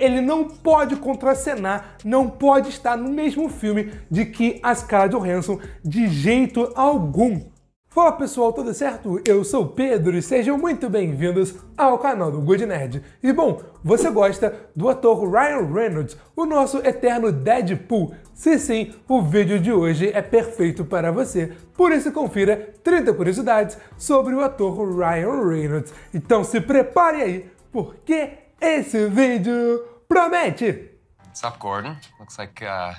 ele não pode contracenar, não pode estar no mesmo filme de que a Scarlett Johansson de jeito algum. Fala pessoal, tudo certo? Eu sou Pedro e sejam muito bem-vindos ao canal do Good Nerd. E bom, você gosta do ator Ryan Reynolds, o nosso eterno Deadpool? Se sim, o vídeo de hoje é perfeito para você. Por isso, confira 30 curiosidades sobre o ator Ryan Reynolds. Então se prepare aí, porque esse vídeo promete! What's Gordon? Looks like, uh,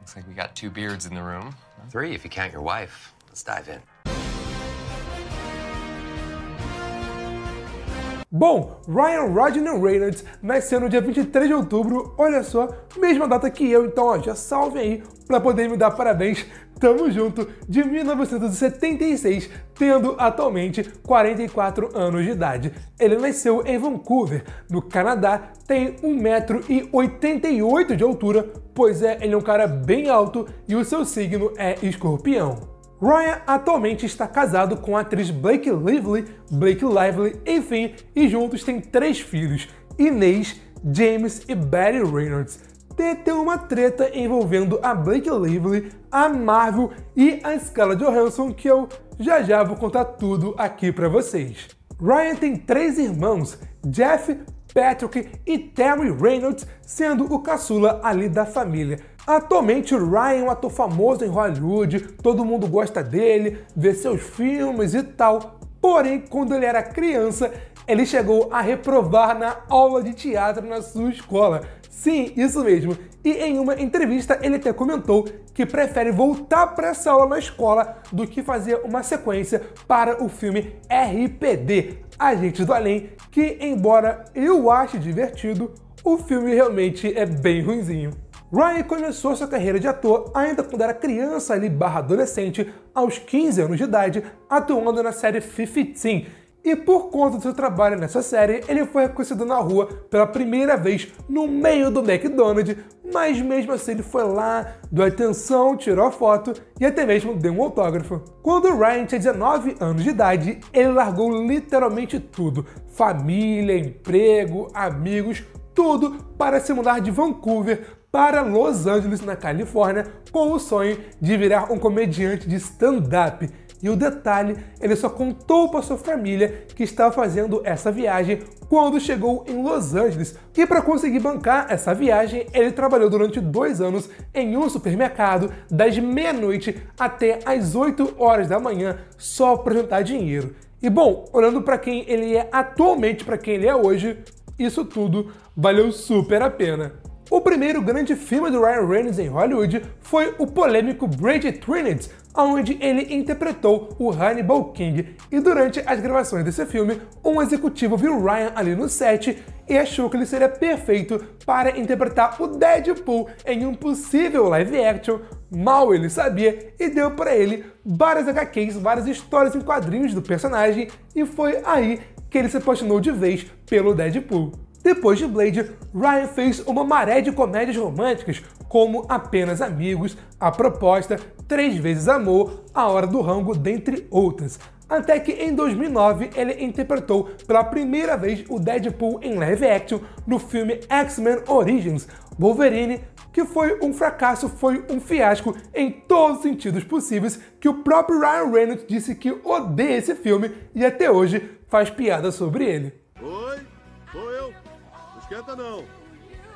looks like we got two beards in the room. Three, if you count your wife. Let's dive in. Bom, Ryan Rodney Reynolds nasceu no dia 23 de outubro, olha só, mesma data que eu, então ó, já salve aí para poder me dar parabéns Tamo junto de 1976, tendo atualmente 44 anos de idade. Ele nasceu em Vancouver, no Canadá, tem 1,88m de altura, pois é, ele é um cara bem alto e o seu signo é escorpião. Ryan atualmente está casado com a atriz Blake Lively, Blake Lively, enfim, e juntos têm três filhos, Inês, James e Barry Reynolds ter, ter uma treta envolvendo a Blake Lively, a Marvel e a Scarlett Johansson que eu já já vou contar tudo aqui para vocês. Ryan tem três irmãos, Jeff, Patrick e Terry Reynolds, sendo o caçula ali da família. Atualmente, Ryan é um ator famoso em Hollywood, todo mundo gosta dele, vê seus filmes e tal, Porém, quando ele era criança, ele chegou a reprovar na aula de teatro na sua escola. Sim, isso mesmo. E em uma entrevista ele até comentou que prefere voltar para essa aula na escola do que fazer uma sequência para o filme RPD, Agentes do Além, que embora eu ache divertido, o filme realmente é bem ruimzinho. Ryan começou sua carreira de ator ainda quando era criança ali barra adolescente, aos 15 anos de idade, atuando na série Fifteen. E por conta do seu trabalho nessa série, ele foi reconhecido na rua pela primeira vez no meio do McDonald's, mas mesmo assim ele foi lá, deu atenção, tirou a foto e até mesmo deu um autógrafo. Quando Ryan tinha 19 anos de idade, ele largou literalmente tudo: família, emprego, amigos, tudo para se mudar de Vancouver para Los Angeles, na Califórnia, com o sonho de virar um comediante de stand-up. E o detalhe, ele só contou para sua família que estava fazendo essa viagem quando chegou em Los Angeles. E para conseguir bancar essa viagem, ele trabalhou durante dois anos em um supermercado, das meia-noite até as 8 horas da manhã, só para juntar dinheiro. E bom, olhando para quem ele é atualmente, para quem ele é hoje, isso tudo valeu super a pena. O primeiro grande filme do Ryan Reynolds em Hollywood foi o polêmico Brady Trinity, onde ele interpretou o Hannibal King. E durante as gravações desse filme, um executivo viu Ryan ali no set e achou que ele seria perfeito para interpretar o Deadpool em um possível live action. Mal ele sabia e deu para ele várias HQs, várias histórias em quadrinhos do personagem, e foi aí que ele se apaixonou de vez pelo Deadpool. Depois de Blade, Ryan fez uma maré de comédias românticas, como Apenas Amigos, A Proposta, Três Vezes Amor, A Hora do Rango, dentre outras. Até que em 2009 ele interpretou pela primeira vez o Deadpool em live action no filme X-Men Origins Wolverine, que foi um fracasso, foi um fiasco em todos os sentidos possíveis, que o próprio Ryan Reynolds disse que odeia esse filme e até hoje faz piada sobre ele. Esquenta não.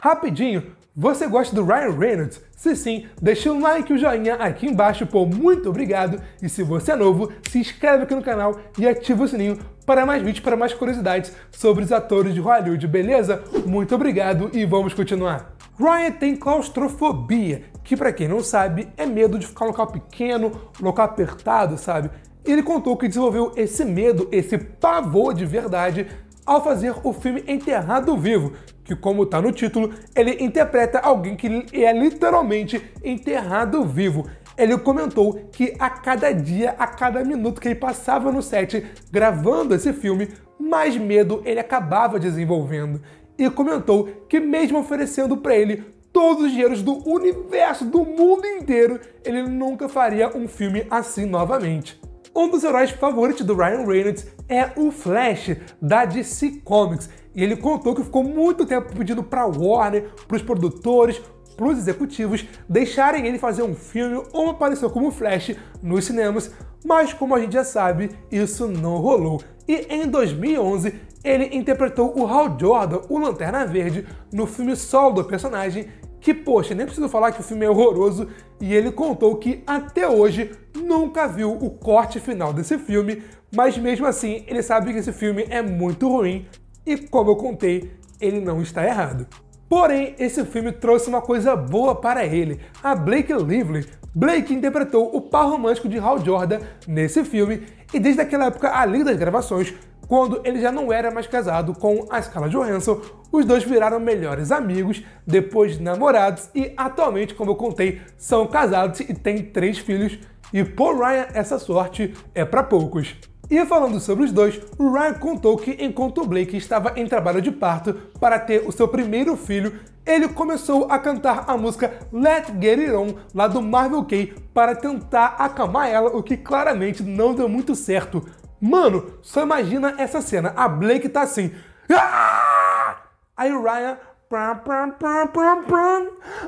Rapidinho, você gosta do Ryan Reynolds? Se sim, deixa um like e um joinha aqui embaixo, pô, muito obrigado! E se você é novo, se inscreve aqui no canal e ativa o sininho para mais vídeos, para mais curiosidades sobre os atores de Hollywood, beleza? Muito obrigado e vamos continuar! Ryan tem claustrofobia, que para quem não sabe, é medo de ficar em um local pequeno, local apertado, sabe? Ele contou que desenvolveu esse medo, esse pavor de verdade, ao fazer o filme Enterrado Vivo, que, como está no título, ele interpreta alguém que é literalmente enterrado vivo. Ele comentou que a cada dia, a cada minuto que ele passava no set gravando esse filme, mais medo ele acabava desenvolvendo. E comentou que, mesmo oferecendo para ele todos os dinheiros do universo, do mundo inteiro, ele nunca faria um filme assim novamente. Um dos heróis favoritos do Ryan Reynolds é o Flash, da DC Comics. E ele contou que ficou muito tempo pedindo para Warner, para os produtores, para os executivos deixarem ele fazer um filme ou aparecer como Flash nos cinemas, mas como a gente já sabe, isso não rolou. E em 2011, ele interpretou o Hal Jordan, o Lanterna Verde, no filme solo do personagem, que, poxa, nem preciso falar que o filme é horroroso, e ele contou que até hoje nunca viu o corte final desse filme, mas mesmo assim ele sabe que esse filme é muito ruim e como eu contei, ele não está errado. Porém, esse filme trouxe uma coisa boa para ele. A Blake Lively. Blake interpretou o par romântico de Hal Jordan nesse filme, e desde aquela época ali das gravações, quando ele já não era mais casado com a Scarlett Johansson, os dois viraram melhores amigos, depois namorados e atualmente, como eu contei, são casados e têm três filhos. E por Ryan, essa sorte é para poucos. E falando sobre os dois, Ryan contou que enquanto Blake estava em trabalho de parto para ter o seu primeiro filho, ele começou a cantar a música Let Get It On lá do Marvel K para tentar acalmar ela, o que claramente não deu muito certo. Mano, só imagina essa cena, a Blake tá assim. Ah! Aí o Ryan Prum, prum, prum, prum, prum.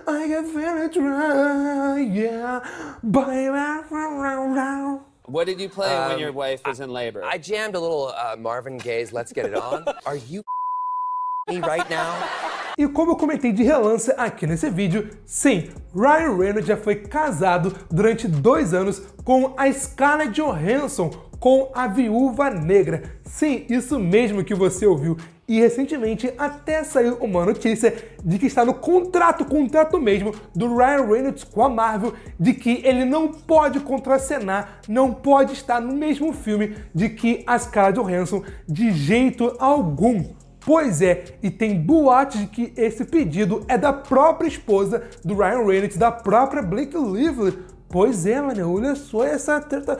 I can feel it right, yeah. Baby, round, round. What did you play um, when your wife was I, in labor? I jammed a little uh, Marvin Gaye's Let's Get It On. Are you me right now? E como eu comentei de relance aqui nesse vídeo, sim, Ryan Reynolds já foi casado durante dois anos com a Scarlett Johansson, com a Viúva Negra. Sim, isso mesmo que você ouviu. E recentemente até saiu uma notícia de que está no contrato, contrato mesmo, do Ryan Reynolds com a Marvel, de que ele não pode contracenar, não pode estar no mesmo filme de que as caras do Johansson de jeito algum. Pois é, e tem boatos de que esse pedido é da própria esposa do Ryan Reynolds, da própria Blake Lively. Pois é, mano, olha só essa treta,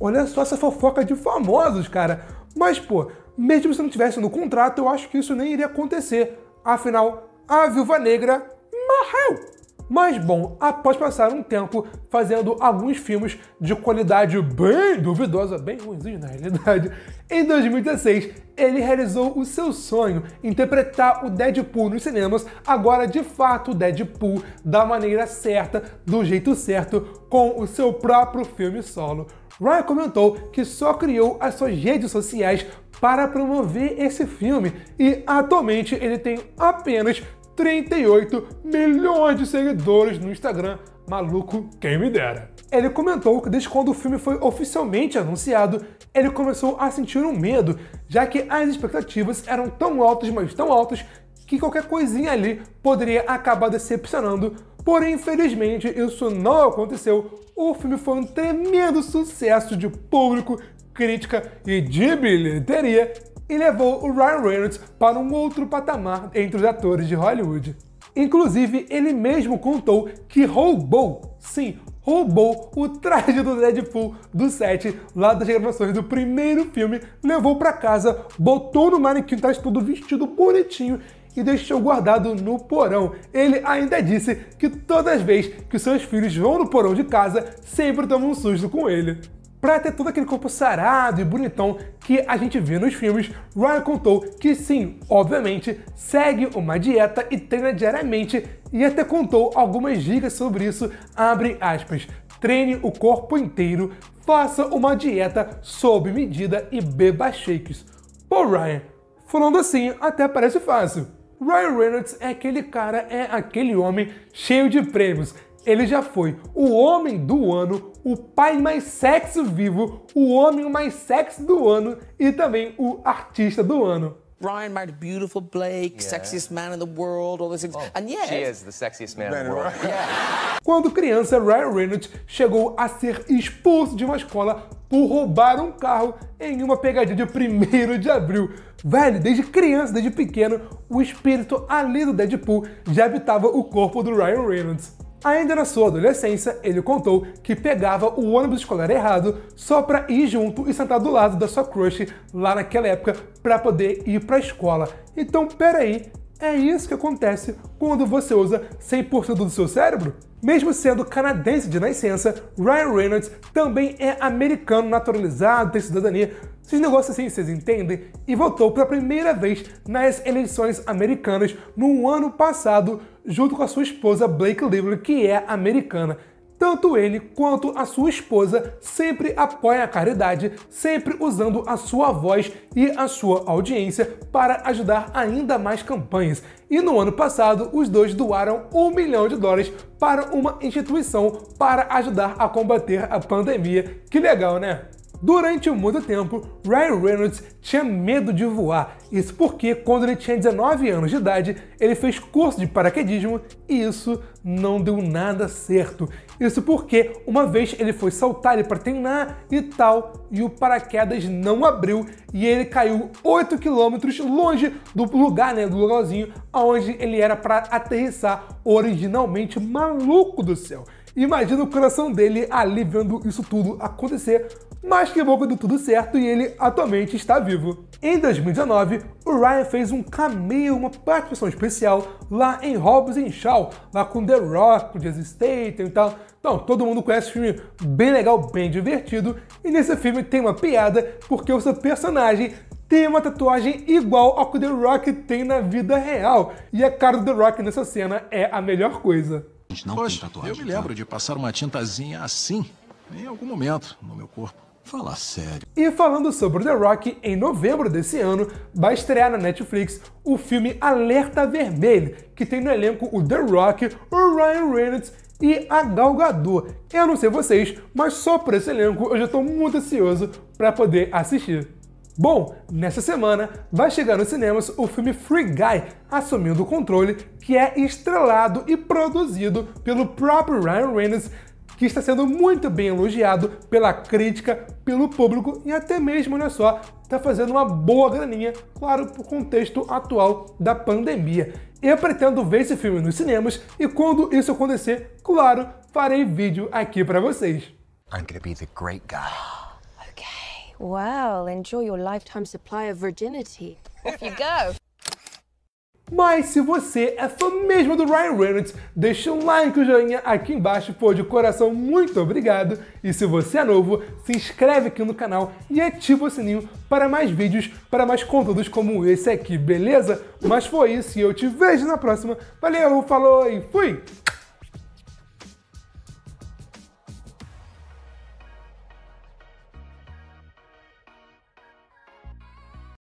olha só essa fofoca de famosos, cara mas, pô, mesmo se não tivesse no contrato, eu acho que isso nem iria acontecer. Afinal, a Viúva Negra morreu! Mas bom, após passar um tempo fazendo alguns filmes de qualidade bem duvidosa, bem ruimzinho na realidade, em 2016 ele realizou o seu sonho, interpretar o Deadpool nos cinemas, agora de fato o Deadpool, da maneira certa, do jeito certo, com o seu próprio filme solo. Ryan comentou que só criou as suas redes sociais para promover esse filme e atualmente ele tem apenas 38 milhões de seguidores no Instagram. Maluco, quem me dera. Ele comentou que desde quando o filme foi oficialmente anunciado, ele começou a sentir um medo, já que as expectativas eram tão altas, mas tão altas, que qualquer coisinha ali poderia acabar decepcionando. Porém, infelizmente, isso não aconteceu. O filme foi um tremendo sucesso de público, crítica e de bilheteria e levou o Ryan Reynolds para um outro patamar entre os atores de Hollywood. Inclusive, ele mesmo contou que roubou, sim, roubou o traje do Deadpool do set lá das gravações do primeiro filme, levou para casa, botou no manequim, tá todo vestido bonitinho e deixou guardado no porão. Ele ainda disse que todas as vezes que seus filhos vão no porão de casa, sempre tomam um susto com ele. Para ter todo aquele corpo sarado e bonitão que a gente vê nos filmes, Ryan contou que sim, obviamente, segue uma dieta e treina diariamente e até contou algumas dicas sobre isso, abre aspas, treine o corpo inteiro, faça uma dieta sob medida e beba shakes. Pô Ryan, falando assim até parece fácil. Ryan Reynolds é aquele cara, é aquele homem cheio de prêmios, ele já foi o homem do ano, o pai mais sexy vivo, o homem mais sexy do ano e também o artista do ano. Brian married beautiful Blake, yeah. sexiest man in the world, all those things. Oh, and yes, she is the sexiest man in the world. Yeah. Quando criança, Ryan Reynolds chegou a ser expulso de uma escola por roubar um carro em uma pegadinha de 1 de abril. Velho, desde criança, desde pequeno, o espírito ali do Deadpool já habitava o corpo do Ryan Reynolds. Ainda na sua adolescência, ele contou que pegava o ônibus escolar errado só para ir junto e sentar do lado da sua crush lá naquela época para poder ir para a escola. Então, peraí, é isso que acontece quando você usa 100% do seu cérebro? Mesmo sendo canadense de nascença, Ryan Reynolds também é americano naturalizado, tem cidadania. Esses negócios assim, vocês entendem? E votou pela primeira vez nas eleições americanas no ano passado, junto com a sua esposa Blake Lively, que é americana. Tanto ele quanto a sua esposa sempre apoiam a caridade, sempre usando a sua voz e a sua audiência para ajudar ainda mais campanhas. E no ano passado, os dois doaram um milhão de dólares para uma instituição para ajudar a combater a pandemia. Que legal, né? Durante muito tempo, Ryan Reynolds tinha medo de voar, isso porque quando ele tinha 19 anos de idade, ele fez curso de paraquedismo e isso não deu nada certo. Isso porque uma vez ele foi saltar e para treinar e tal, e o paraquedas não abriu e ele caiu 8 quilômetros longe do lugar, né, do lugarzinho aonde ele era para aterrissar originalmente, maluco do céu. Imagina o coração dele ali vendo isso tudo acontecer mas que acabou deu tudo certo e ele atualmente está vivo. Em 2019, o Ryan fez um cameo, uma participação especial lá em Hobbs e Shaw, lá com The Rock, com Jason Statham e tal. Então, todo mundo conhece o filme bem legal, bem divertido, e nesse filme tem uma piada porque o seu personagem tem uma tatuagem igual ao que The Rock tem na vida real. E a cara do The Rock nessa cena é a melhor coisa. A gente Não Poxa, tatuagem, eu me lembro tá? de passar uma tintazinha assim em algum momento no meu corpo. Fala sério. E falando sobre The Rock, em novembro desse ano vai estrear na Netflix o filme Alerta Vermelho, que tem no elenco o The Rock, o Ryan Reynolds e a Gal Gadot. Eu não sei vocês, mas só por esse elenco eu já estou muito ansioso para poder assistir. Bom, nessa semana vai chegar nos cinemas o filme Free Guy, assumindo o controle, que é estrelado e produzido pelo próprio Ryan Reynolds, que está sendo muito bem elogiado pela crítica, pelo público e até mesmo, olha só, está fazendo uma boa graninha, claro, para o contexto atual da pandemia. Eu pretendo ver esse filme nos cinemas e quando isso acontecer, claro, farei vídeo aqui para vocês. I'm gonna be the great guy. Okay. Well, enjoy your lifetime supply of virginity. Off you go. Mas se você é fã mesmo do Ryan Reynolds, deixa um like, o um joinha aqui embaixo, pô, de coração, muito obrigado. E se você é novo, se inscreve aqui no canal e ativa o sininho para mais vídeos, para mais conteúdos como esse aqui, beleza? Mas foi isso e eu te vejo na próxima. Valeu, falou e fui!